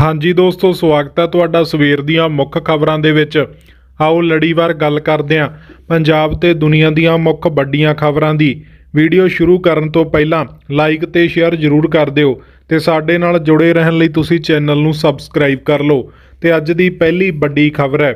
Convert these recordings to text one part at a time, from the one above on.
ਹਾਂਜੀ ਦੋਸਤੋ ਸਵਾਗਤ ਹੈ ਤੁਹਾਡਾ ਸਵੇਰ ਦੀਆਂ ਮੁੱਖ ਖਬਰਾਂ ਦੇ ਵਿੱਚ ਆਓ ਲੜੀਵਾਰ ਗੱਲ ਕਰਦੇ ਹਾਂ ਪੰਜਾਬ ਤੇ ਦੁਨੀਆ ਦੀਆਂ ਮੁੱਖ ਵੱਡੀਆਂ ਖਬਰਾਂ ਦੀ ਵੀਡੀਓ ਸ਼ੁਰੂ ਕਰਨ ਤੋਂ ਪਹਿਲਾਂ ਲਾਈਕ ਤੇ ਸ਼ੇਅਰ ਜ਼ਰੂਰ ਕਰ ਦਿਓ ਤੇ ਸਾਡੇ ਨਾਲ ਜੁੜੇ ਰਹਿਣ ਲਈ ਤੁਸੀਂ ਚੈਨਲ ਨੂੰ ਸਬਸਕ੍ਰਾਈਬ ਕਰ ਲਓ ਤੇ ਅੱਜ ਦੀ ਪਹਿਲੀ ਵੱਡੀ ਖਬਰ ਹੈ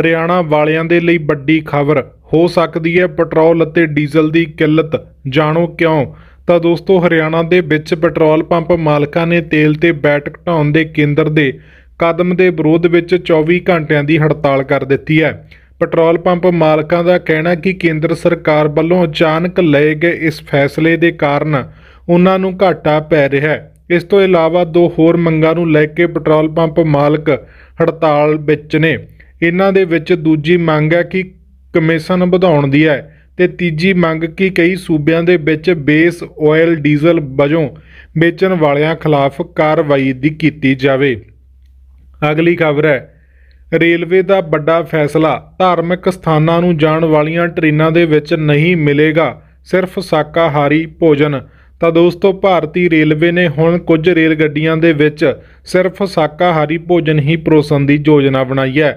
ਹਰਿਆਣਾ ਵਾਲਿਆਂ ਦੇ ਲਈ ਵੱਡੀ ਖਬਰ ਹੋ ਸਕਦੀ ਹੈ ਪੈਟਰੋਲ ਅਤੇ ਡੀਜ਼ਲ ਦੀ ਕਿੱਲਤ ਜਾਣੋ ਕਿਉਂ ਤਾਂ ਦੋਸਤੋ ਹਰਿਆਣਾ ਦੇ ਵਿੱਚ ਪੈਟਰੋਲ ਪੰਪ ਮਾਲਕਾਂ ਨੇ ਤੇਲ ਤੇ ਬੈਟ ਘਟਾਉਣ ਦੇ ਕੇਂਦਰ ਦੇ ਕਦਮ ਦੇ ਵਿਰੋਧ ਵਿੱਚ 24 ਘੰਟਿਆਂ ਦੀ ਹੜਤਾਲ ਕਰ ਦਿੱਤੀ ਹੈ ਪੈਟਰੋਲ ਪੰਪ ਮਾਲਕਾਂ ਦਾ ਕਹਿਣਾ ਕਿ ਕੇਂਦਰ ਸਰਕਾਰ ਵੱਲੋਂ ਅਚਾਨਕ ਲਏ ਗਏ ਇਸ ਫੈਸਲੇ ਦੇ ਕਾਰਨ ਉਹਨਾਂ ਨੂੰ ਘਾਟਾ ਪੈ ਰਿਹਾ ਹੈ ਇਸ ਤੋਂ ਇਲਾਵਾ ਦੋ ਹੋਰ ਮੰਗਾਂ ਨੂੰ ਲੈ ਕੇ ਪੈਟਰੋਲ ਪੰਪ ਮਾਲਕ ਹੜਤਾਲ ਵਿੱਚ ਨੇ ਇਹਨਾਂ ਦੇ ਵਿੱਚ ਦੂਜੀ ਮੰਗ ਹੈ ਕਿ ਕਮਿਸ਼ਨ ਵਧਾਉਣ ਦੀ ਹੈ ਤੇ ਤੀਜੀ ਮੰਗ ਕਿ ਕਈ ਸੂਬਿਆਂ ਦੇ ਵਿੱਚ ਬੇਸ ਆਇਲ ਡੀਜ਼ਲ ਵਜੋਂ ਵੇਚਣ ਵਾਲਿਆਂ ਖਿਲਾਫ ਕਾਰਵਾਈ ਦੀ ਕੀਤੀ ਜਾਵੇ ਅਗਲੀ ਖਬਰ ਹੈ ਰੇਲਵੇ ਦਾ ਵੱਡਾ ਫੈਸਲਾ ਧਾਰਮਿਕ ਸਥਾਨਾਂ ਨੂੰ ਜਾਣ ਵਾਲੀਆਂ ਟ੍ਰੇਨਾਂ ਦੇ ਵਿੱਚ ਨਹੀਂ ਮਿਲੇਗਾ ਸਿਰਫ ਸ਼ਾਕਾਹਾਰੀ ਭੋਜਨ ਤਾਂ ਦੋਸਤੋ ਭਾਰਤੀ ਰੇਲਵੇ ਨੇ ਹੁਣ ਕੁਝ ਰੇਲ ਗੱਡੀਆਂ ਦੇ ਵਿੱਚ ਸਿਰਫ ਸ਼ਾਕਾਹਾਰੀ ਭੋਜਨ ਹੀ ਪਰੋਸਣ ਦੀ ਯੋਜਨਾ ਬਣਾਈ ਹੈ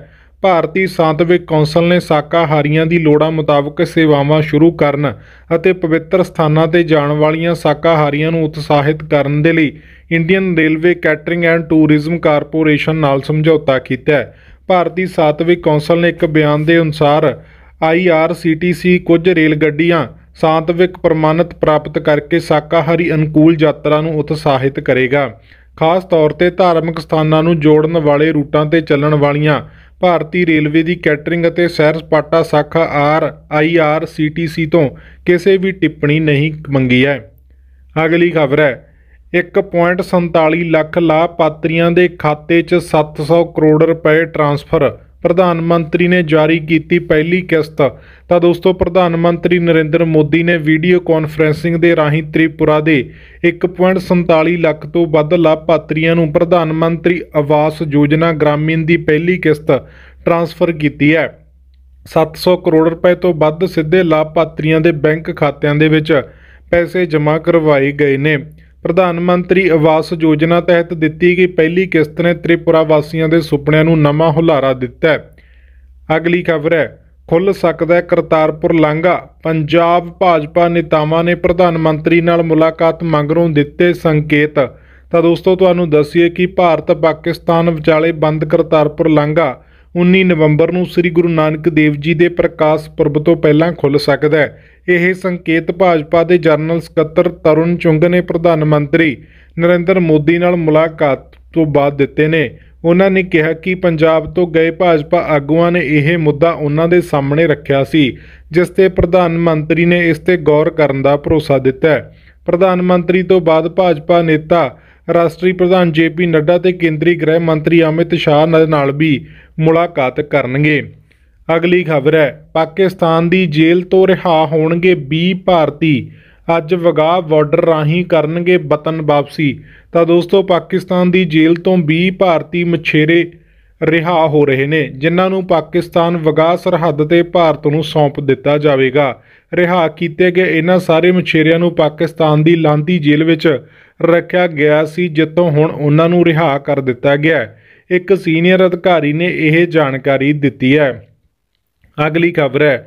ਭਾਰਤੀ ਸੰਤਵਿਕ ਕੌਂਸਲ ਨੇ ਸਾਕਾਹਾਰੀਆਂ ਦੀ ਲੋੜਾਂ ਮੁਤਾਬਕ ਸੇਵਾਵਾਂ ਸ਼ੁਰੂ ਕਰਨ ਅਤੇ ਪਵਿੱਤਰ ਸਥਾਨਾਂ ਤੇ ਜਾਣ ਵਾਲੀਆਂ ਸਾਕਾਹਾਰੀਆਂ ਨੂੰ ਉਤਸ਼ਾਹਿਤ ਕਰਨ ਦੇ ਲਈ Indian Railway Catering and Tourism Corporation ਨਾਲ ਸਮਝੌਤਾ ਕੀਤਾ ਹੈ ਭਾਰਤੀ ਸੰਤਵਿਕ ਕੌਂਸਲ ਨੇ ਇੱਕ ਬਿਆਨ ਦੇ ਅਨੁਸਾਰ IRCTC ਕੁਝ ਰੇਲ ਗੱਡੀਆਂ ਸੰਤਵਿਕ ਪ੍ਰਮਾਣਿਤ ਪ੍ਰਾਪਤ ਕਰਕੇ ਸਾਕਾਹਾਰੀ ਅਨੁਕੂਲ ਯਾਤਰਾ ਨੂੰ ਉਤਸ਼ਾਹਿਤ ਕਰੇਗਾ ਖਾਸ ਤੌਰ ਤੇ ਧਾਰਮਿਕ ਸਥਾਨਾਂ ਨੂੰ ਜੋੜਨ ਵਾਲੇ ਰੂਟਾਂ ਤੇ ਚੱਲਣ ਵਾਲੀਆਂ ਭਾਰਤੀ ਰੇਲਵੇ ਦੀ ਕੈਟਰਿੰਗ ਅਤੇ ਸੈਰ ਸਪਾਟਾ ਸਾਖਾ R I R C T C ਤੋਂ ਕਿਸੇ ਵੀ ਟਿੱਪਣੀ ਨਹੀਂ ਮੰਗੀ ਹੈ ਅਗਲੀ ਖਬਰ ਹੈ 1.47 ਲੱਖ ਲਾਭਪਾਤਰੀਆਂ ਦੇ ਖਾਤੇ 'ਚ 700 ਕਰੋੜ ਰੁਪਏ ਟ੍ਰਾਂਸਫਰ ਪ੍ਰਧਾਨ ਮੰਤਰੀ ਨੇ ਜਾਰੀ ਕੀਤੀ ਪਹਿਲੀ ਕਿਸ਼ਤ ਤਾਂ ਦੋਸਤੋ ਪ੍ਰਧਾਨ ਮੰਤਰੀ ਨਰਿੰਦਰ ਮੋਦੀ ਨੇ ਵੀਡੀਓ ਕਾਨਫਰੈਂਸਿੰਗ ਦੇ ਰਾਹੀਂ ਤ੍ਰਿਪੁਰਾ ਦੇ 1.47 ਲੱਖ ਤੋਂ ਵੱਧ ਲਾਭਪਾਤਰੀਆਂ ਨੂੰ ਪ੍ਰਧਾਨ ਮੰਤਰੀ ਆਵਾਸ ਯੋਜਨਾ ਗ੍ਰਾਮੀਣ ਦੀ ਪਹਿਲੀ ਕਿਸ਼ਤ ਟ੍ਰਾਂਸਫਰ ਕੀਤੀ ਹੈ 700 ਕਰੋੜ ਰੁਪਏ ਤੋਂ ਵੱਧ ਸਿੱਧੇ ਲਾਭਪਾਤਰੀਆਂ ਦੇ ਬੈਂਕ ਖਾਤਿਆਂ ਦੇ ਵਿੱਚ ਪੈਸੇ ਜਮ੍ਹਾਂ ਕਰਵਾਏ ਗਏ ਨੇ ਪ੍ਰਧਾਨ ਮੰਤਰੀ ਆਵਾਸ ਯੋਜਨਾ ਤਹਿਤ ਦਿੱਤੀ ਗਈ ਪਹਿਲੀ ਕਿਸ਼ਤ ਨੇ ਤ੍ਰਿਪੁਰਾ ਵਾਸੀਆਂ ਦੇ ਸੁਪਨਿਆਂ ਨੂੰ ਨਵਾਂ ਹੁਲਾਰਾ ਦਿੱਤਾ ਹੈ ਅਗਲੀ ਖਬਰ ਹੈ ਖੁੱਲ ਸਕਦਾ ਹੈ ਕਰਤਾਰਪੁਰ ਲਾਂਘਾ ਪੰਜਾਬ ਭਾਜਪਾ ਨੇਤਾਵਾਂ ਨੇ ਪ੍ਰਧਾਨ ਮੰਤਰੀ ਨਾਲ ਮੁਲਾਕਾਤ ਮੰਗਰੋਂ ਦਿੱਤੇ ਸੰਕੇਤ ਤਾਂ ਦੋਸਤੋ ਤੁਹਾਨੂੰ ਦੱਸੀਏ ਕਿ ਭਾਰਤ ਪਾਕਿਸਤਾਨ ਵਿਚਾਲੇ ਬੰਦ ਕਰਤਾਰਪੁਰ ਲਾਂਘਾ 19 ਨਵੰਬਰ ਨੂੰ ਸ੍ਰੀ ਗੁਰੂ ਨਾਨਕ ਦੇਵ ਜੀ ਦੇ ਪ੍ਰਕਾਸ਼ ਪੁਰਬ ਤੋਂ ਪਹਿਲਾਂ ਖੁੱਲ ਸਕਦਾ ਹੈ ਇਹ ਸੰਕੇਤ ਭਾਜਪਾ ਦੇ ਜਨਰਲ ਸਕੱਤਰ ਤਰੁਣ ਚੁੰਗ ਨੇ ਪ੍ਰਧਾਨ ਮੰਤਰੀ ਨਰਿੰਦਰ ਮੋਦੀ ਨਾਲ ਮੁਲਾਕਾਤ ਤੋਂ ਬਾਅਦ ਦਿੱਤੇ ਨੇ ਉਹਨਾਂ ਨੇ ਕਿਹਾ ਕਿ ਪੰਜਾਬ ਤੋਂ ਗਏ ਭਾਜਪਾ ਆਗੂਆਂ ਨੇ ਇਹ ਮੁੱਦਾ ਉਹਨਾਂ ਦੇ ਸਾਹਮਣੇ ਰੱਖਿਆ ਸੀ ਜਿਸ ਤੇ ਪ੍ਰਧਾਨ ਮੰਤਰੀ ਨੇ ਇਸ ਤੇ ਗੌਰ ਕਰਨ ਦਾ ਭਰੋਸਾ ਦਿੱਤਾ ਪ੍ਰਧਾਨ ਮੰਤਰੀ ਤੋਂ ਬਾਅਦ ਭਾਜਪਾ ਨੇਤਾ ਰਾਸ਼ਟਰੀ ਪ੍ਰਧਾਨ ਜੇਪੀ ਨੱਡਾ ਤੇ ਕੇਂਦਰੀ ਗ੍ਰਹਿ ਮੰਤਰੀ ਅਮਿਤ ਸ਼ਾਹ ਨਾਲ ਵੀ ਮੁਲਾਕਾਤ ਕਰਨਗੇ ਅਗਲੀ ਖਬਰ ਹੈ ਪਾਕਿਸਤਾਨ ਦੀ ਜੇਲ੍ਹ ਤੋਂ ਰਿਹਾ ਹੋਣਗੇ 20 ਭਾਰਤੀ ਅੱਜ ਵਗਾ ਬਾਰਡਰ ਰਾਹੀਂ ਕਰਨਗੇ ਵਤਨ ਵਾਪਸੀ ਤਾਂ ਦੋਸਤੋ ਪਾਕਿਸਤਾਨ ਦੀ ਜੇਲ੍ਹ ਤੋਂ 20 ਭਾਰਤੀ ਮਛੇਰੇ ਰਿਹਾ ਹੋ ਰਹੇ ਨੇ ਜਿਨ੍ਹਾਂ ਨੂੰ ਪਾਕਿਸਤਾਨ ਵਗਾ ਸਰਹੱਦ ਤੇ ਭਾਰਤ ਨੂੰ ਸੌਂਪ ਦਿੱਤਾ ਜਾਵੇਗਾ ਰਿਹਾ ਕੀਤੇ ਗਏ ਇਹਨਾਂ ਸਾਰੇ ਮਛੇਰਿਆਂ ਨੂੰ ਪਾਕਿਸਤਾਨ ਦੀ ਲਾਂਦੀ ਜੇਲ੍ਹ ਵਿੱਚ ਰੱਖਿਆ ਗਿਆ ਸੀ ਜਿੱਤੋਂ ਹੁਣ ਉਹਨਾਂ ਨੂੰ ਰਿਹਾ ਕਰ ਦਿੱਤਾ ਗਿਆ ਇੱਕ ਸੀਨੀਅਰ ਅਧਿਕਾਰੀ ਨੇ ਇਹ ਜਾਣਕਾਰੀ ਦਿੱਤੀ ਹੈ ਅਗਲੀ ਖਬਰ ਹੈ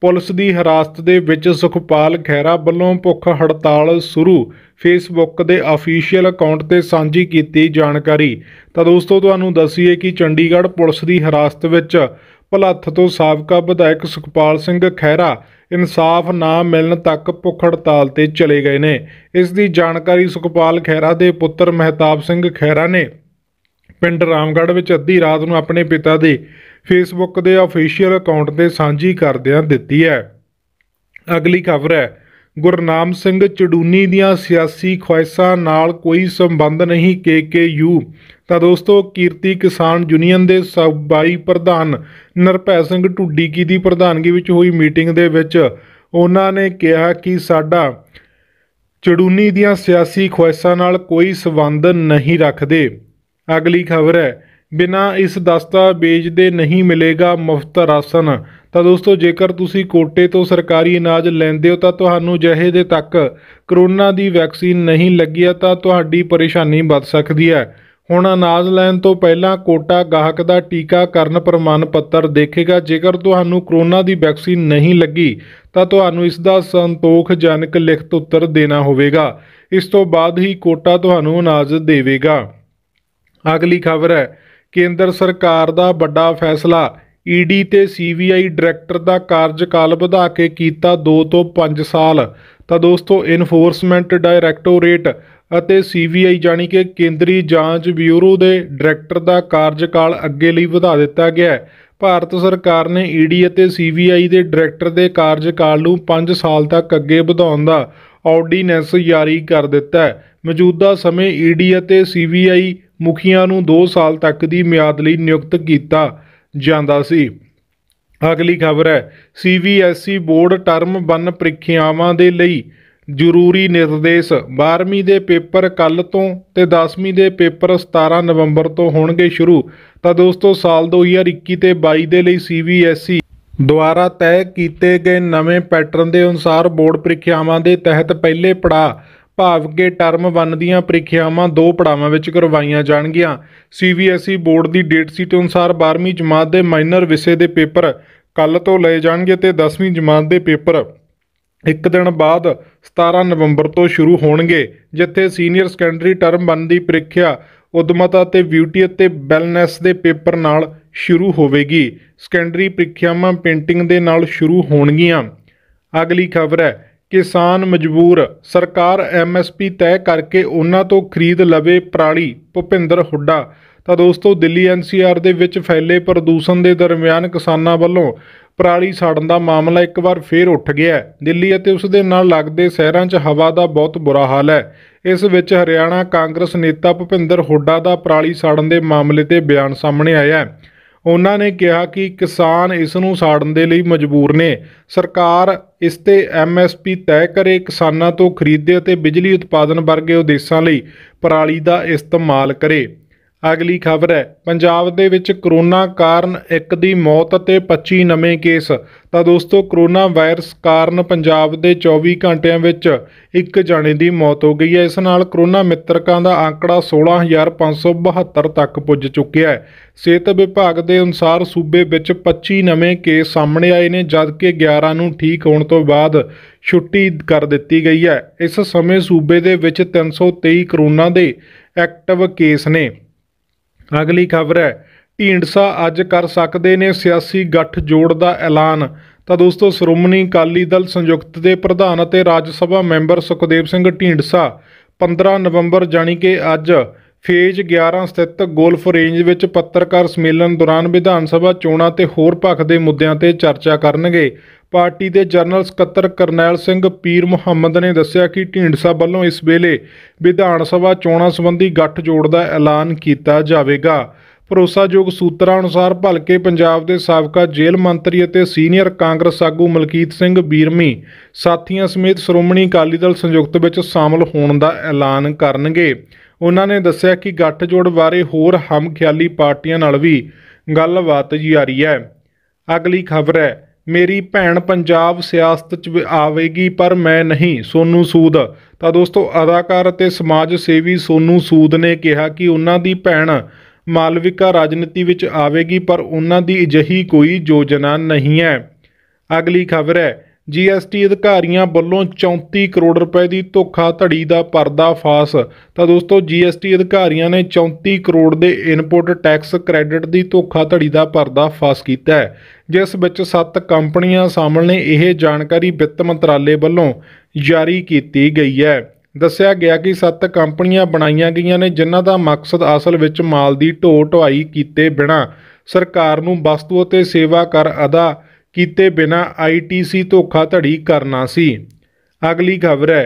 ਪੁਲਿਸ ਦੀ ਹਿਰਾਸਤ ਦੇ ਵਿੱਚ ਸੁਖਪਾਲ ਖੈਰਾ ਵੱਲੋਂ ਭੁੱਖ ਹੜਤਾਲ ਸ਼ੁਰੂ ਫੇਸਬੁੱਕ ਦੇ ਅਫੀਸ਼ੀਅਲ ਅਕਾਊਂਟ ਤੇ ਸਾਂਝੀ ਕੀਤੀ ਜਾਣਕਾਰੀ ਤਾਂ ਦੋਸਤੋ ਤੁਹਾਨੂੰ ਦੱਸੀਏ ਕਿ ਚੰਡੀਗੜ੍ਹ ਪੁਲਿਸ ਦੀ ਹਿਰਾਸਤ ਵਿੱਚ ਭਲੱਥ ਤੋਂ ਸਾਬਕਾ ਵਿਧਾਇਕ ਸੁਖਪਾਲ ਸਿੰਘ ਖੈਰਾ ਇਨਸਾਫ ਨਾ ਮਿਲਣ ਤੱਕ ਭੁੱਖ ਹੜਤਾਲ ਤੇ ਚਲੇ ਗਏ ਨੇ ਇਸ ਦੀ ਜਾਣਕਾਰੀ ਸੁਖਪਾਲ ਖੈਰਾ ਦੇ ਪੁੱਤਰ ਮਹਿਤਾਬ ਸਿੰਘ ਖੈਰਾ ਨੇ ਪਿੰਡ ਰਾਮਗੜ੍ਹ ਵਿੱਚ ਅੱਧੀ ਰਾਤ ਨੂੰ ਆਪਣੇ ਪਿਤਾ ਦੇ ਫੇਸਬੁੱਕ ਦੇ ਅਫੀਸ਼ੀਅਲ ਅਕਾਊਂਟ ਤੇ ਸਾਂਝੀ ਕਰਦਿਆਂ ਦਿੱਤੀ ਹੈ ਅਗਲੀ ਖਬਰ ਹੈ ਗੁਰਨਾਮ ਸਿੰਘ ਚਡੂਨੀ ਦੀਆਂ ਸਿਆਸੀ ਖੁਆਇਸ਼ਾਂ ਨਾਲ ਕੋਈ ਸੰਬੰਧ ਨਹੀਂ ਕੇਕੇਯੂ ਤਾਂ ਦੋਸਤੋ ਕੀਰਤੀ ਕਿਸਾਨ ਯੂਨੀਅਨ ਦੇ ਸਬਾਈ ਪ੍ਰਧਾਨ ਨਰਪੈ ਸਿੰਘ ਟੁੱਡੀਕੀ ਦੀ ਪ੍ਰਧਾਨਗੀ ਵਿੱਚ ਹੋਈ ਮੀਟਿੰਗ ਦੇ ਵਿੱਚ ਉਹਨਾਂ ਨੇ ਕਿਹਾ ਕਿ ਸਾਡਾ ਚੜੂਨੀ ਦੀਆਂ ਸਿਆਸੀ ਖੁਆਇਸ਼ਾਂ ਨਾਲ ਕੋਈ ਸਬੰਧ ਨਹੀਂ ਰੱਖਦੇ ਅਗਲੀ ਖਬਰ ਹੈ ਬਿਨਾ ਇਸ ਦਸਤਾਵੇਜ਼ ਦੇ ਨਹੀਂ ਮਿਲੇਗਾ ਮੁਫਤ ਰਾਸ਼ਨ ਤਾਂ ਦੋਸਤੋ ਜੇਕਰ ਤੁਸੀਂ ਕੋਟੇ ਤੋਂ ਸਰਕਾਰੀ ਅਨਾਜ ਲੈਂਦੇ ਹੋ ਤਾਂ ਤੁਹਾਨੂੰ ਜਿਹੇ ਦੇ ਤੱਕ ਕਰੋਨਾ ਦੀ ਵੈਕਸੀਨ ਨਹੀਂ ਲੱਗੀ ਆ ਤਾਂ ਤੁਹਾਡੀ ਪਰੇਸ਼ਾਨੀ ਵੱਧ ਸਕਦੀ ਹੈ ਹੁਣ ਅਨਾਜ ਲੈਣ ਤੋਂ ਪਹਿਲਾਂ ਕੋਟਾ ਗਾਹਕ ਦਾ ਟੀਕਾਕਰਨ ਪ੍ਰਮਾਣ ਪੱਤਰ ਦੇਖੇਗਾ ਜੇਕਰ ਤੁਹਾਨੂੰ ਕਰੋਨਾ ਦੀ ਵੈਕਸੀਨ ਨਹੀਂ ਲੱਗੀ ਤਾਂ ਤੁਹਾਨੂੰ ਇਸ ਦਾ ਸੰਤੋਖਜਨਕ ਲਿਖਤ ਉੱਤਰ ਦੇਣਾ ਹੋਵੇਗਾ ਇਸ ਤੋਂ ਬਾਅਦ ਹੀ ਕੋਟਾ ਤੁਹਾਨੂੰ ਅਨਾਜ ਦੇਵੇਗਾ ਅਗਲੀ ਖਬਰ ਹੈ ਕੇਂਦਰ ਸਰਕਾਰ ਦਾ ਵੱਡਾ ਫੈਸਲਾ ਈਡੀ ਤੇ ਸੀਬੀਆਈ ਡਾਇਰੈਕਟਰ ਦਾ ਕਾਰਜਕਾਲ ਵਧਾ ਕੇ ਕੀਤਾ 2 ਤੋਂ 5 ਸਾਲ ਤਾਂ ਦੋਸਤੋ ਇਨਫੋਰਸਮੈਂਟ ਡਾਇਰੈਕਟੋਰੇਟ ਅਤੇ ਸੀਬੀਆਈ ਜਾਨੀ ਕਿ ਕੇਂਦਰੀ ਜਾਂਚ ਬਿਊਰੋ ਦੇ ਡਾਇਰੈਕਟਰ ਦਾ ਕਾਰਜਕਾਲ ਅੱਗੇ ਲਈ ਵਧਾ ਦਿੱਤਾ ਗਿਆ ਹੈ ਭਾਰਤ ਸਰਕਾਰ ਨੇ ਈਡੀ ਅਤੇ ਸੀਬੀਆਈ ਦੇ ਡਾਇਰੈਕਟਰ ਦੇ ਕਾਰਜਕਾਲ ਨੂੰ 5 ਸਾਲ ਤੱਕ ਅੱਗੇ ਵਧਾਉਣ ਦਾ ਆਰਡੀਨੈਂਸ ਜਾਰੀ ਕਰ ਦਿੱਤਾ ਹੈ ਮੌਜੂਦਾ ਸਮੇਂ ਈਡੀ ਅਤੇ ਸੀਬੀਆਈ ਮੁਖੀਆਂ ਨੂੰ 2 ਸਾਲ ਤੱਕ ਦੀ ਮਿਆਦ ਲਈ ਨਿਯੁਕਤ ਕੀਤਾ ਜਾਂਦਾ ਸੀ ਅਗਲੀ ਖਬਰ ਹੈ ਸੀਬੀਐਸਈ ਬੋਰਡ ਟਰਮ 1 ਪ੍ਰੀਖਿਆਵਾਂ ਦੇ ਲਈ ਜ਼ਰੂਰੀ ਨਿਰਦੇਸ਼ 12ਵੀਂ ਦੇ ਪੇਪਰ ਕੱਲ ਤੋਂ ਤੇ 10ਵੀਂ ਦੇ ਪੇਪਰ 17 ਨਵੰਬਰ ਤੋਂ ਹੋਣਗੇ ਸ਼ੁਰੂ ਤਾਂ ਦੋਸਤੋ ਸਾਲ 2021 ਤੇ 22 ਦੇ ਲਈ ਸੀਬੀਐਸਈ ਦੁਆਰਾ ਤੈਅ ਕੀਤੇ ਗਏ ਨਵੇਂ ਪੈਟਰਨ ਦੇ ਅਨੁਸਾਰ ਬੋਰਡ ਪ੍ਰੀਖਿਆਵਾਂ ਦੇ ਤਹਿਤ ਪਹਿਲੇ ਪੜਾਅ ਭਾਵ ਕਿ ਟਰਮ 1 ਦੀਆਂ ਪ੍ਰੀਖਿਆਵਾਂ ਦੋ ਪੜਾਵਾਂ ਵਿੱਚ ਕਰਵਾਈਆਂ ਜਾਣਗੀਆਂ ਸੀਬੀਐਸਈ ਬੋਰਡ ਦੀ ਡੇਟ ਸ਼ੀਟ ਅਨੁਸਾਰ 12ਵੀਂ ਜਮਾਤ ਦੇ ਮਾਈਨਰ ਵਿਸ਼ੇ ਦੇ ਪੇਪਰ ਕੱਲ ਤੋਂ ਲਏ ਜਾਣਗੇ ਤੇ 10ਵੀਂ ਜਮਾਤ ਦੇ ਪੇਪਰ ਇੱਕ ਦਿਨ ਬਾਅਦ 17 ਨਵੰਬਰ ਤੋਂ ਸ਼ੁਰੂ ਹੋਣਗੇ ਜਿੱਥੇ ਸੀਨੀਅਰ ਸੈਕੰਡਰੀ ਟਰਮ 1 ਦੀ ਪ੍ਰੀਖਿਆ ਉਦਮਤਾ ਤੇ ਬਿਊਟੀ ਅਤੇ ਵੈਲਨੈਸ ਦੇ ਪੇਪਰ ਨਾਲ ਸ਼ੁਰੂ ਹੋਵੇਗੀ ਸੈਕੰਡਰੀ ਪ੍ਰੀਖਿਆਵਾਂ ਪੇਂਟਿੰਗ ਦੇ ਨਾਲ ਸ਼ੁਰੂ ਹੋਣਗੀਆਂ ਅਗਲੀ ਖਬਰ ਹੈ ਕਿਸਾਨ ਮਜਬੂਰ ਸਰਕਾਰ ਐਮਐਸਪੀ ਤੈਅ ਕਰਕੇ ਉਹਨਾਂ ਤੋਂ ਖਰੀਦ ਲਵੇ ਪ੍ਰਾਲੀ ਭੁਪਿੰਦਰ ਹੁੱਡਾ ਤਾਂ ਦੋਸਤੋ ਦਿੱਲੀ ਐਨਸੀਆਰ ਦੇ ਵਿੱਚ ਫੈਲੇ ਪ੍ਰਦੂਸ਼ਣ ਦੇ ਦਰਮਿਆਨ ਕਿਸਾਨਾਂ ਵੱਲੋਂ ਪ੍ਰਾਲੀ ਸਾੜਨ ਦਾ ਮਾਮਲਾ ਇੱਕ ਵਾਰ ਫੇਰ ਉੱਠ ਗਿਆ ਦਿੱਲੀ ਅਤੇ ਉਸ ਦੇ ਨਾਲ ਲੱਗਦੇ ਸ਼ਹਿਰਾਂ 'ਚ ਹਵਾ ਦਾ ਬਹੁਤ ਬੁਰਾ ਹਾਲ ਹੈ ਇਸ ਵਿੱਚ ਹਰਿਆਣਾ ਕਾਂਗਰਸ ਨੇਤਾ ਭੁਪਿੰਦਰ ਹੁੱਡਾ ਦਾ ਪ੍ਰਾਲੀ ਸਾੜਨ ਦੇ ਮਾਮਲੇ ਤੇ ਬਿਆਨ ਸਾਹਮਣੇ ਆਇਆ ਹੈ ਉਹਨਾਂ ਨੇ ਕਿਹਾ ਕਿ ਕਿਸਾਨ ਇਸ ਨੂੰ ਸਾੜਨ ਦੇ ਲਈ ਮਜਬੂਰ ਨੇ ਸਰਕਾਰ ਇਸ ਤੇ ਐਮਐਸਪੀ ਤੈਅ ਕਰੇ ਕਿਸਾਨਾਂ ਤੋਂ ਖਰੀਦੇ ਅਤੇ ਬਿਜਲੀ ਉਤਪਾਦਨ ਵਰਗੇ ਉਦੇਸ਼ਾਂ ਲਈ ਪਰਾਲੀ ਦਾ ਇਸਤੇਮਾਲ ਕਰੇ ਅਗਲੀ ਖਬਰ ਹੈ ਪੰਜਾਬ ਦੇ ਵਿੱਚ ਕਰੋਨਾ ਕਾਰਨ ਇੱਕ ਦੀ ਮੌਤ ਅਤੇ 25 ਨਵੇਂ ਕੇਸ ਤਾਂ ਦੋਸਤੋ ਕਰੋਨਾ ਵਾਇਰਸ ਕਾਰਨ ਪੰਜਾਬ ਦੇ 24 ਘੰਟਿਆਂ ਵਿੱਚ ਇੱਕ ਜਾਣੇ ਦੀ ਮੌਤ ਹੋ ਗਈ ਹੈ ਇਸ ਨਾਲ ਕਰੋਨਾ ਮਿੱਤਰਕਾਂ ਦਾ ਅੰਕੜਾ 16572 ਤੱਕ ਪੁੱਜ ਚੁੱਕਿਆ ਹੈ ਸਿਹਤ ਵਿਭਾਗ ਦੇ ਅਨੁਸਾਰ ਸੂਬੇ ਵਿੱਚ 25 ਨਵੇਂ ਕੇਸ ਸਾਹਮਣੇ ਆਏ ਨੇ ਜਦਕਿ 11 ਨੂੰ ਠੀਕ ਹੋਣ ਤੋਂ ਬਾਅਦ ਛੁੱਟੀ ਕਰ ਦਿੱਤੀ ਗਈ ਹੈ ਇਸ ਸਮੇਂ ਸੂਬੇ ਦੇ ਵਿੱਚ 323 ਕਰੋਨਾ ਦੇ ਐਕਟਿਵ ਕੇਸ ਨੇ ਅਗਲੀ ਖਬਰ ਹੈ ਢੀਂਡਸਾ ਅੱਜ ਕਰ ਸਕਦੇ ਨੇ ਸਿਆਸੀ ਗੱਠ ਜੋੜ ਦਾ ਐਲਾਨ ਤਾਂ ਦੋਸਤੋ ਸ਼੍ਰੋਮਣੀ ਅਕਾਲੀ ਦਲ ਸੰਯੁਕਤ ਦੇ ਪ੍ਰਧਾਨ ਅਤੇ ਰਾਜ ਸਭਾ ਮੈਂਬਰ ਸੁਖਦੇਵ ਸਿੰਘ ਢੀਂਡਸਾ 15 ਨਵੰਬਰ ਜਾਨੀ ਕਿ ਅੱਜ ਫੇਜ਼ 11 ਸਥਿਤ ਗੋਲਫ ਰੇਂਜ ਵਿੱਚ ਪੱਤਰਕਾਰ ਸੰਮੇਲਨ ਦੌਰਾਨ ਵਿਧਾਨ ਸਭਾ ਚੋਣਾਂ ਤੇ ਹੋਰ ਪੱਖ ਦੇ ਮੁੱਦਿਆਂ ਤੇ ਚਰਚਾ ਕਰਨਗੇ ਪਾਰਟੀ ਦੇ ਜਨਰਲ ਸਕੱਤਰ ਕਰਨੈਲ ਸਿੰਘ ਪੀਰ ਮੁਹੰਮਦ ਨੇ ਦੱਸਿਆ ਕਿ ਢੀਂਡਸਾ ਵੱਲੋਂ ਇਸ ਵੇਲੇ ਵਿਧਾਨ ਸਭਾ ਚੋਣਾਂ ਸੰਬੰਧੀ ਜੋੜ ਦਾ ਐਲਾਨ ਕੀਤਾ ਜਾਵੇਗਾ ਭਰੋਸਾਯੋਗ ਸੂਤਰਾਂ ਅਨੁਸਾਰ ਭਲਕੇ ਪੰਜਾਬ ਦੇ ਸਾਬਕਾ ਜੇਲ੍ਹ ਮੰਤਰੀ ਅਤੇ ਸੀਨੀਅਰ ਕਾਂਗਰਸ ਆਗੂ ਮਲਕੀਤ ਸਿੰਘ ਬੀਰਮੀ ਸਾਥੀਆਂ ਸਮੇਤ ਸ਼੍ਰੋਮਣੀ ਅਕਾਲੀ ਦਲ ਸੰਯੁਕਤ ਵਿੱਚ ਸ਼ਾਮਲ ਹੋਣ ਦਾ ਐਲਾਨ ਕਰਨਗੇ ਉਹਨਾਂ ਨੇ ਦੱਸਿਆ ਕਿ ਗੱਠ ਜੋੜ ਬਾਰੇ ਹੋਰ ਹਮਖਿਆਲੀ ਪਾਰਟੀਆਂ ਨਾਲ ਵੀ ਗੱਲਬਾਤ ਜਾਰੀ ਹੈ ਅਗਲੀ ਖਬਰ ਹੈ ਮੇਰੀ ਭੈਣ ਪੰਜਾਬ ਸਿਆਸਤ 'ਚ ਆਵੇਗੀ ਪਰ ਮੈਂ ਨਹੀਂ ਸੋਨੂ ਸੂਦ ਤਾਂ ਦੋਸਤੋ ਅਦਾਕਾਰ ਅਤੇ ਸਮਾਜ ਸੇਵੀ ਸੋਨੂ ਸੂਦ ਨੇ ਕਿਹਾ ਕਿ ਉਹਨਾਂ ਦੀ ਭੈਣ ਮਾਲਵਿਕਾ ਰਾਜਨੀਤੀ ਵਿੱਚ ਆਵੇਗੀ ਪਰ ਉਹਨਾਂ ਦੀ ਅਜਿਹੀ ਕੋਈ ਯੋਜਨਾ ਨਹੀਂ ਹੈ ਅਗਲੀ ਖਬਰ ਹੈ ਜੀਐਸਟੀ ਅਧਿਕਾਰੀਆਂ ਵੱਲੋਂ 34 ਕਰੋੜ ਰੁਪਏ ਦੀ ਧੋਖਾ ਧੜੀ ਦਾ ਪਰਦਾਫਾਸ਼ ਤਾਂ ਦੋਸਤੋ ਜੀਐਸਟੀ ਅਧਿਕਾਰੀਆਂ ਨੇ 34 ਕਰੋੜ ਦੇ ਇਨਪੁਟ ਟੈਕਸ ਕ੍ਰੈਡਿਟ ਦੀ ਧੋਖਾ ਧੜੀ ਦਾ ਪਰਦਾਫਾਸ਼ ਕੀਤਾ ਹੈ ਜਿਸ ਵਿੱਚ 7 ਕੰਪਨੀਆਂ ਸ਼ਾਮਲ ਨੇ ਇਹ ਜਾਣਕਾਰੀ ਵਿੱਤ ਮੰਤਰਾਲੇ ਵੱਲੋਂ ਜਾਰੀ ਕੀਤੀ ਗਈ ਹੈ ਦੱਸਿਆ ਗਿਆ ਕਿ 7 ਕੰਪਨੀਆਂ ਬਣਾਈਆਂ ਗਈਆਂ ਨੇ ਜਿਨ੍ਹਾਂ ਦਾ ਮਕਸਦ ਅਸਲ ਵਿੱਚ ਮਾਲ ਦੀ ਢੋ ਢੁਆਈ ਕੀਤੇ ਬਿਨਾ ਸਰਕਾਰ ਨੂੰ ਵਸਤੂ ਅਤੇ ਸੇਵਾ ਕਰ ਅਦਾ ਕੀਤੇ ਬਿਨਾ ਆਈਟੀਸੀ ਧੋਖਾਧੜੀ ਕਰਨਾ ਸੀ ਅਗਲੀ ਖਬਰ ਹੈ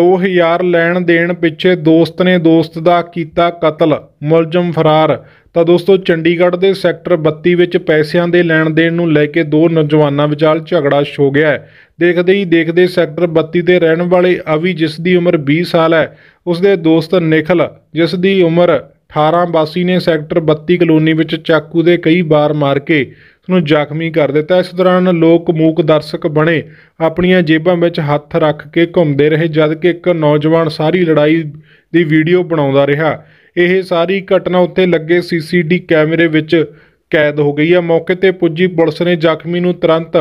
2000 ਲੈਣ ਦੇਣ ਪਿੱਛੇ ਦੋਸਤ ਨੇ ਦੋਸਤ ਦਾ ਕੀਤਾ ਕਤਲ ਮੁਲਜ਼ਮ ਫਰਾਰ ਤਾਂ ਦੋਸਤੋ ਚੰਡੀਗੜ੍ਹ ਦੇ ਸੈਕਟਰ 32 ਵਿੱਚ ਪੈਸਿਆਂ ਦੇ ਲੈਣ ਦੇਣ ਨੂੰ ਲੈ ਕੇ ਦੋ ਨੌਜਵਾਨਾਂ ਵਿਚਾਲ ਝਗੜਾ ਸ਼ੋ ਗਿਆ ਦੇਖਦੇ ਹੀ ਦੇਖਦੇ ਸੈਕਟਰ 32 ਦੇ ਰਹਿਣ ਵਾਲੇ ਅਵੀ ਜਿਸ ਦੀ ਉਮਰ 20 ਸਾਲ ਹੈ ਉਸ ਦੇ ਦੋਸਤ ਨਿਖਲ ਜਿਸ ਦੀ ਉਮਰ 18 ਬਾਸੀ ਨੇ ਸੈਕਟਰ 32 ਕਲੋਨੀ ਵਿੱਚ ਚਾਕੂ ਦੇ ਕਈ ਵਾਰ ਮਾਰ ਕੇ ਨੂੰ ਜ਼ਖਮੀ ਕਰ ਦਿੱਤਾ ਇਸ ਦੌਰਾਨ ਲੋਕ ਮੂਕ ਦਰਸ਼ਕ ਬਣੇ ਆਪਣੀਆਂ ਜੇਬਾਂ ਵਿੱਚ ਹੱਥ ਰੱਖ ਕੇ ਘੁੰਮਦੇ ਰਹੇ ਜਦ ਕਿ ਇੱਕ ਨੌਜਵਾਨ ਸਾਰੀ ਲੜਾਈ ਦੀ ਵੀਡੀਓ ਬਣਾਉਂਦਾ ਰਿਹਾ ਇਹ ਸਾਰੀ ਘਟਨਾ ਉੱਤੇ ਲੱਗੇ ਸੀਸੀਟੀਵੀ ਕੈਮਰੇ ਵਿੱਚ ਕੈਦ ਹੋ ਗਈ ਹੈ ਮੌਕੇ ਤੇ ਪੁੱਜੀ ਪੁਲਿਸ ਨੇ ਜ਼ਖਮੀ ਨੂੰ ਤੁਰੰਤ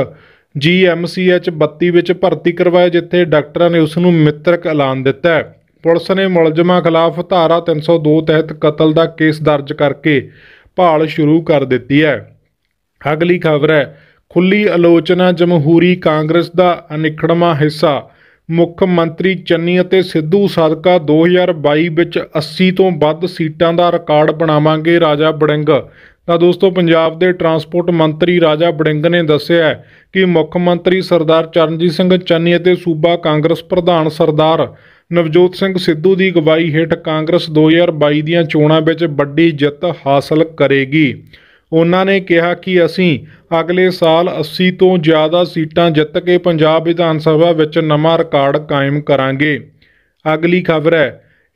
ਜੀਐਮਸੀਐਚ 32 ਵਿੱਚ ਭਰਤੀ ਕਰਵਾਇਆ ਜਿੱਥੇ ਡਾਕਟਰਾਂ ਨੇ ਉਸ ਨੂੰ ਮਿੱਤਰਕ ਐਲਾਨ ਦਿੱਤਾ ਹੈ ਪੁਲਿਸ ਨੇ ਮੁਲਜ਼ਮਾਂ ਖਿਲਾਫ ਧਾਰਾ 302 ਤਹਿਤ ਕਤਲ ਦਾ ਕੇਸ ਦਰਜ ਕਰਕੇ ਭਾਲ ਸ਼ੁਰੂ ਕਰ ਦਿੱਤੀ ਹੈ ਅਗਲੀ ਖਬਰ ਹੈ ਖੁੱਲੀ ਆਲੋਚਨਾ ਜਮਹੂਰੀ ਕਾਂਗਰਸ ਦਾ ਅਨਿਖੜਵਾ ਹਿੱਸਾ ਮੁੱਖ ਮੰਤਰੀ ਚੰਨੀ ਅਤੇ ਸਿੱਧੂ ਸਦਕਾ 2022 ਵਿੱਚ 80 ਤੋਂ ਵੱਧ ਸੀਟਾਂ ਦਾ ਰਿਕਾਰਡ ਬਣਾਵਾਂਗੇ ਰਾਜਾ ਬੜਿੰਗ ਤਾਂ ਦੋਸਤੋ ਪੰਜਾਬ ਦੇ ਟਰਾਂਸਪੋਰਟ ਮੰਤਰੀ ਰਾਜਾ ਬੜਿੰਗ ਨੇ ਦੱਸਿਆ ਕਿ ਮੁੱਖ ਮੰਤਰੀ ਸਰਦਾਰ ਚਰਨਜੀਤ ਸਿੰਘ ਚੰਨੀ ਅਤੇ ਸੂਬਾ ਕਾਂਗਰਸ ਪ੍ਰਧਾਨ ਸਰਦਾਰ ਨਵਜੋਤ ਸਿੰਘ ਸਿੱਧੂ ਦੀ ਅਗਵਾਈ ਹੇਠ ਕਾਂਗਰਸ 2022 ਦੀਆਂ ਚੋਣਾਂ ਵਿੱਚ ਵੱਡੀ ਜਿੱਤ ਹਾਸਲ ਕਰੇਗੀ ਉਹਨਾਂ ਨੇ ਕਿਹਾ ਕਿ ਅਸੀਂ ਅਗਲੇ ਸਾਲ 80 ਤੋਂ ਜ਼ਿਆਦਾ ਸੀਟਾਂ ਜਿੱਤ ਕੇ ਪੰਜਾਬ ਵਿਧਾਨ ਸਭਾ ਵਿੱਚ ਨਵਾਂ ਰਿਕਾਰਡ ਕਾਇਮ ਕਰਾਂਗੇ ਅਗਲੀ ਖਬਰ ਹੈ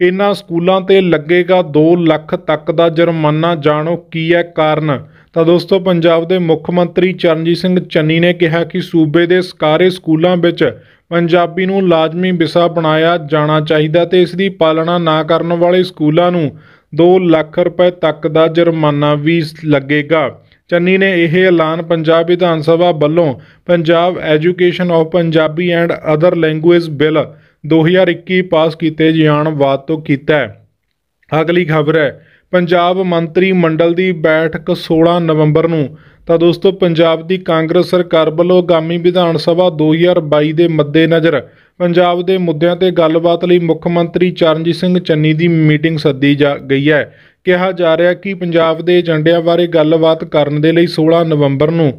ਇਨ੍ਹਾਂ ਸਕੂਲਾਂ ਤੇ ਲੱਗੇਗਾ 2 ਲੱਖ ਤੱਕ ਦਾ ਜੁਰਮਾਨਾ ਜਾਣੋ ਕੀ ਹੈ ਕਾਰਨ ਤਾਂ ਦੋਸਤੋ ਪੰਜਾਬ ਦੇ ਮੁੱਖ ਮੰਤਰੀ ਚਰਨਜੀਤ ਸਿੰਘ ਚੰਨੀ ਨੇ ਕਿਹਾ ਕਿ ਸੂਬੇ ਦੇ ਸਾਰੇ ਸਕੂਲਾਂ ਵਿੱਚ ਪੰਜਾਬੀ ਨੂੰ ਲਾਜ਼ਮੀ ਵਿਸ਼ਾ ਬਣਾਇਆ ਜਾਣਾ ਚਾਹੀਦਾ ਤੇ ਇਸ ਦੀ ਪਾਲਣਾ ਨਾ ਕਰਨ ਵਾਲੇ ਸਕੂਲਾਂ ਨੂੰ 2 ਲੱਖ ਰੁਪਏ ਤੱਕ ਦਾ ਜੁਰਮਾਨਾ ਵੀ ਲੱਗੇਗਾ ਚੰਨੀ ਨੇ ਇਹ ਐਲਾਨ ਪੰਜਾਬ ਵਿਧਾਨ ਸਭਾ ਵੱਲੋਂ Punjab Education of Punjabi and Other Language Bill 2021 pass ਕੀਤੇ ਜਾਣ ਬਾਅਦ ਤੋਂ ਕੀਤਾ ਹੈ ਅਗਲੀ ਖਬਰ ਹੈ ਪੰਜਾਬ ਮੰਤਰੀ ਮੰਡਲ ਦੀ ਬੈਠਕ 16 ਨਵੰਬਰ ਨੂੰ ਤਾਂ ਦੋਸਤੋ ਪੰਜਾਬ ਦੀ ਕਾਂਗਰਸ ਸਰਕਾਰ ਵੱਲੋਂ ਗਾਮੀ ਵਿਧਾਨ ਸਭਾ 2022 ਦੇ ਮੱਦੇ ਨਜ਼ਰ ਪੰਜਾਬ ਦੇ ਮੁੱਦਿਆਂ ਤੇ ਗੱਲਬਾਤ ਲਈ ਮੁੱਖ ਮੰਤਰੀ ਚਰਨਜੀਤ ਸਿੰਘ ਚੰਨੀ ਦੀ ਮੀਟਿੰਗ ਸੱਦੀ ਜਾ ਗਈ ਹੈ ਕਿਹਾ ਜਾ ਰਿਹਾ ਕਿ ਪੰਜਾਬ ਦੇ ਏਜੰਡਿਆਂ ਬਾਰੇ ਗੱਲਬਾਤ ਕਰਨ ਦੇ ਲਈ 16 ਨਵੰਬਰ ਨੂੰ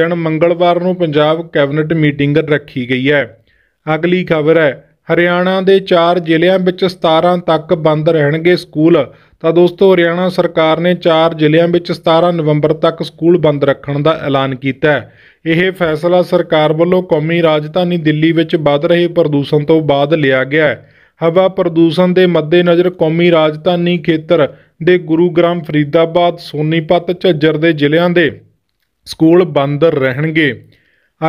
ਦਿਨ ਮੰਗਲਵਾਰ ਨੂੰ ਪੰਜਾਬ ਕੈਬਨਿਟ ਮੀਟਿੰਗ ਰੱਖੀ ਗਈ ਹੈ ਅਗਲੀ ਖਬਰ ਹੈ ਹਰਿਆਣਾ ਦੇ 4 ਜ਼ਿਲ੍ਹਿਆਂ ਵਿੱਚ 17 ਤੱਕ ਬੰਦ ਰਹਿਣਗੇ ਸਕੂਲ ਤਾਂ ਦੋਸਤੋ ਹਰਿਆਣਾ ਸਰਕਾਰ ਨੇ 4 ਜ਼ਿਲ੍ਹਿਆਂ ਵਿੱਚ 17 ਨਵੰਬਰ ਤੱਕ ਸਕੂਲ ਬੰਦ ਰੱਖਣ ਦਾ ਐਲਾਨ ਕੀਤਾ ਹੈ ਇਹ ਫੈਸਲਾ ਸਰਕਾਰ ਵੱਲੋਂ ਕੌਮੀ ਰਾਜਧਾਨੀ ਦਿੱਲੀ ਵਿੱਚ ਵੱਧ ਰਹੇ ਪ੍ਰਦੂਸ਼ਣ ਤੋਂ ਬਾਅਦ ਲਿਆ ਗਿਆ ਹੈ ਹਵਾ ਪ੍ਰਦੂਸ਼ਣ ਦੇ ਮੱਦੇਨਜ਼ਰ ਕੌਮੀ ਰਾਜਧਾਨੀ ਖੇਤਰ ਦੇ ਗੁਰੂਗ੍ਰਾਮ ਫਰੀਦਾਬਾਦ ਸੋਨੀਪਤ ਝੱਜਰ ਦੇ ਜ਼ਿਲ੍ਹਿਆਂ ਦੇ ਸਕੂਲ ਬੰਦ ਰਹਿਣਗੇ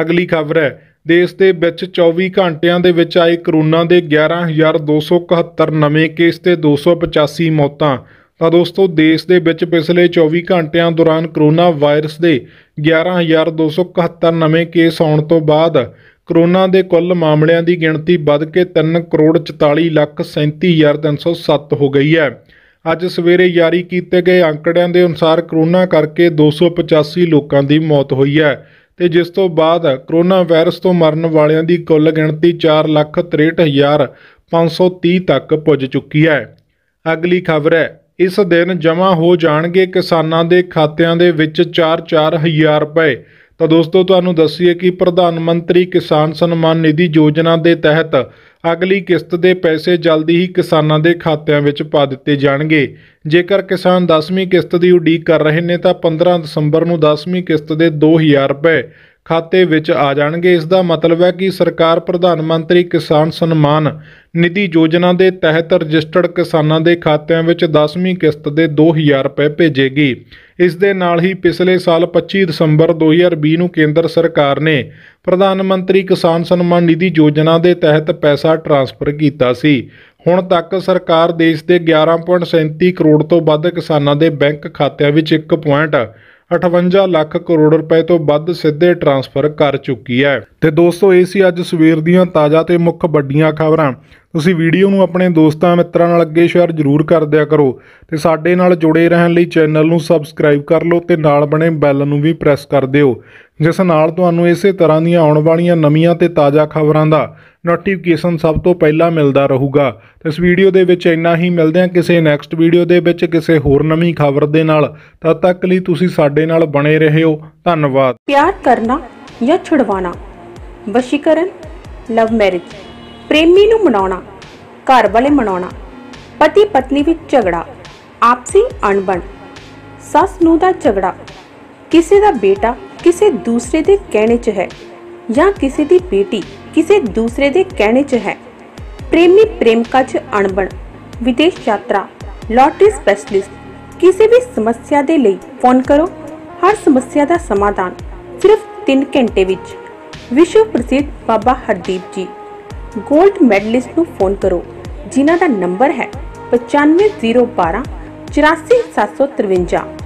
ਅਗਲੀ ਖਬਰ ਹੈ ਦੇਸ਼ ਦੇ ਵਿੱਚ 24 ਘੰਟਿਆਂ ਦੇ ਵਿੱਚ ਆਏ ਕਰੋਨਾ ਦੇ 11271 ਨਵੇਂ ਕੇਸ ਤੇ 285 ਮੌਤਾਂ ਤਾਂ ਦੋਸਤੋ ਦੇਸ਼ ਦੇ ਵਿੱਚ ਪਿਛਲੇ 24 ਘੰਟਿਆਂ ਦੌਰਾਨ ਕਰੋਨਾ ਵਾਇਰਸ ਦੇ 11271 ਨਵੇਂ ਕੇਸ ਆਉਣ ਤੋਂ ਬਾਅਦ ਕਰੋਨਾ ਦੇ ਕੁੱਲ ਮਾਮਲਿਆਂ ਦੀ ਗਿਣਤੀ ਵੱਧ ਕੇ 3 ਕਰੋੜ 44 ਲੱਖ 37307 ਹੋ ਗਈ ਹੈ ਅੱਜ ਸਵੇਰੇ ਜਾਰੀ ਕੀਤੇ ਗਏ ਅੰਕੜਿਆਂ ਦੇ ਅਨੁਸਾਰ ਕਰੋਨਾ ਕਰਕੇ 285 ਲੋਕਾਂ ਦੀ ਮੌਤ ਹੋਈ ਹੈ ਤੇ ਜਿਸ ਤੋਂ ਬਾਅਦ ਕਰੋਨਾ ਵਾਇਰਸ ਤੋਂ ਮਰਨ ਵਾਲਿਆਂ ਦੀ ਕੁੱਲ ਗਿਣਤੀ 463530 ਤੱਕ ਪੁੱਜ ਚੁੱਕੀ ਹੈ ਅਗਲੀ ਖਬਰ ਹੈ ਇਸ ਦਿਨ ਜਮ੍ਹਾਂ ਹੋ ਜਾਣਗੇ ਕਿਸਾਨਾਂ ਦੇ ਖਾਤਿਆਂ ਦੇ ਵਿੱਚ 4-4000 ਰੁਪਏ ਤਾਂ ਦੋਸਤੋ ਤੁਹਾਨੂੰ ਦੱਸੀਏ ਕਿ ਪ੍ਰਧਾਨ ਮੰਤਰੀ ਕਿਸਾਨ ਸਨਮਾਨ ਨਿਧੀ ਯੋਜਨਾ ਦੇ ਤਹਿਤ ਅਗਲੀ ਕਿਸ਼ਤ ਦੇ ਪੈਸੇ ਜਲਦੀ ਹੀ ਕਿਸਾਨਾਂ ਦੇ ਖਾਤਿਆਂ ਵਿੱਚ ਪਾ ਦਿੱਤੇ ਜਾਣਗੇ ਜੇਕਰ ਕਿਸਾਨ 10ਵੀਂ ਕਿਸ਼ਤ ਦੀ ਉਡੀਕ ਕਰ ਰਹੇ ਨੇ ਤਾਂ 15 ਦਸੰਬਰ ਨੂੰ 10ਵੀਂ ਕਿਸ਼ਤ ਦੇ 2000 ਰੁਪਏ ਖਾਤੇ ਵਿੱਚ ਆ ਜਾਣਗੇ ਇਸ ਦਾ ਮਤਲਬ ਹੈ ਕਿ ਸਰਕਾਰ ਪ੍ਰਧਾਨ ਮੰਤਰੀ ਕਿਸਾਨ ਸਨਮਾਨ ਨਿਧੀ ਯੋਜਨਾ ਦੇ ਤਹਿਤ ਰਜਿਸਟਰਡ ਕਿਸਾਨਾਂ ਦੇ ਖਾਤਿਆਂ ਵਿੱਚ 10ਵੀਂ ਕਿਸ਼ਤ ਦੇ 2000 ਰੁਪਏ ਭੇਜੇਗੀ ਇਸ ਦੇ ਨਾਲ ਹੀ ਪਿਛਲੇ ਸਾਲ 25 ਦਸੰਬਰ 2020 ਨੂੰ ਕੇਂਦਰ ਸਰਕਾਰ ਨੇ ਪ੍ਰਧਾਨ ਮੰਤਰੀ ਕਿਸਾਨ ਸਨਮਾਨ ਨਿਧੀ ਯੋਜਨਾ ਦੇ ਤਹਿਤ ਪੈਸਾ ਟ੍ਰਾਂਸਫਰ ਕੀਤਾ ਸੀ ਹੁਣ ਤੱਕ ਸਰਕਾਰ ਦੇਸ਼ ਦੇ 11.37 ਕਰੋੜ ਤੋਂ ਵੱਧ ਕਿਸਾਨਾਂ ਦੇ ਬੈਂਕ ਖਾਤਿਆਂ ਵਿੱਚ 1. 58 ਲੱਖ ਕਰੋੜ ਰੁਪਏ ਤੋਂ ਵੱਧ ਸਿੱਧੇ ਟ੍ਰਾਂਸਫਰ ਕਰ ਚੁੱਕੀ ਹੈ ਤੇ ਦੋਸਤੋ ਇਹ ਸੀ ਅੱਜ ਸਵੇਰ ਦੀਆਂ ਤਾਜ਼ਾ ਤੇ ਮੁੱਖ ਵੱਡੀਆਂ ਖਬਰਾਂ ਤੁਸੀਂ ਵੀਡੀਓ ਨੂੰ ਆਪਣੇ ਦੋਸਤਾਂ ਮਿੱਤਰਾਂ ਨਾਲ ਅੱਗੇ ਸ਼ੇਅਰ ਜ਼ਰੂਰ ਕਰ ਦਿਆ ਕਰੋ ਤੇ ਸਾਡੇ ਨਾਲ ਜੁੜੇ ਰਹਿਣ ਲਈ ਚੈਨਲ ਨੂੰ ਸਬਸਕ੍ਰਾਈਬ ਕਰ ਲਓ ਤੇ ਨਾਲ ਬਣੇ ਬੈਲ ਨੂੰ ਵੀ ਪ੍ਰੈਸ ਕਰ ਦਿਓ ਜਿਸ ਨਾਲ ਤੁਹਾਨੂੰ ਇਸੇ ਤਰ੍ਹਾਂ ਦੀਆਂ ਆਉਣ ਵਾਲੀਆਂ ਨਵੀਆਂ ਤੇ ਤਾਜ਼ਾ ਖਬਰਾਂ ਦਾ ਨੋਟੀਫਿਕੇਸ਼ਨ ਸਭ ਤੋਂ ਪਹਿਲਾਂ ਮਿਲਦਾ ਰਹੂਗਾ ਇਸ ਵੀਡੀਓ ਦੇ ਵਿੱਚ ਇੰਨਾ ਹੀ ਮਿਲਦੇ ਹਾਂ ਕਿਸੇ ਨੈਕਸਟ ਵੀਡੀਓ ਦੇ ਵਿੱਚ ਕਿਸੇ ਹੋਰ ਨਵੀਂ ਖਬਰ ਦੇ ਨਾਲ ਤਦ ਤੱਕ ਲਈ ਤੁਸੀਂ ਸਾਡੇ ਨਾਲ ਬਣੇ ਰਹਿਓ ਧੰਨਵਾਦ ਪਿਆਰ ਕਰਨਾ ਜਾਂ ਛੁਡਵਾਣਾ ਵਸ਼ੀਕਰਨ ਲਵ ਮੈਰਿਜ ਪ੍ਰੇਮੀ ਨੂੰ ਮਨਾਉਣਾ ਘਰ ਵਾਲੇ ਮਨਾਉਣਾ ਪਤੀ ਪਤਨੀ ਵਿੱਚ ਝਗੜਾ ਆਪਸੀ ਅਣਬਣ ਸੱਸ ਨੂੰ ਦਾ ਝਗੜਾ ਕਿਸੇ ਦਾ ਬੇਟਾ ਕਿਸੇ ਦੂਸਰੇ ਦੇ ਕਹਿਣੇ 'ਚ ਹੈ ਜਾਂ ਕਿਸੇ ਦੀ ਬੇਟੀ ਕਿਸੇ ਦੂਸਰੇ ਦੇ ਕਹਿਣੇ 'ਚ ਹੈ ਪ੍ਰੇਮੀ ਪ੍ਰੇਮਕਾ 'ਚ ਅਣਬਣ ਵਿਦੇਸ਼ ਯਾਤਰਾ ਲੋਟਰੀ ਸਪੈਸ਼ਲਿਸਟ ਕਿਸੇ ਵੀ ਸਮੱਸਿਆ ਦੇ ਲਈ ਫੋਨ ਕਰੋ ਹਰ ਸਮੱਸਿਆ ਦਾ ਸਮਾਧਾਨ ਸਿਰਫ 3 ਘੰਟੇ ਵਿੱਚ ਵਿਸ਼ਵ ਪ੍ਰਸਿੱਧ ਬਾਬਾ ਹਰਦੀਪ ਜੀ ਗੋਲਡ ਮੈਡਲਿਸਟ ਨੂੰ ਫੋਨ ਕਰੋ ਜਿਨ੍ਹਾਂ ਦਾ ਨੰਬਰ ਹੈ 95012 84753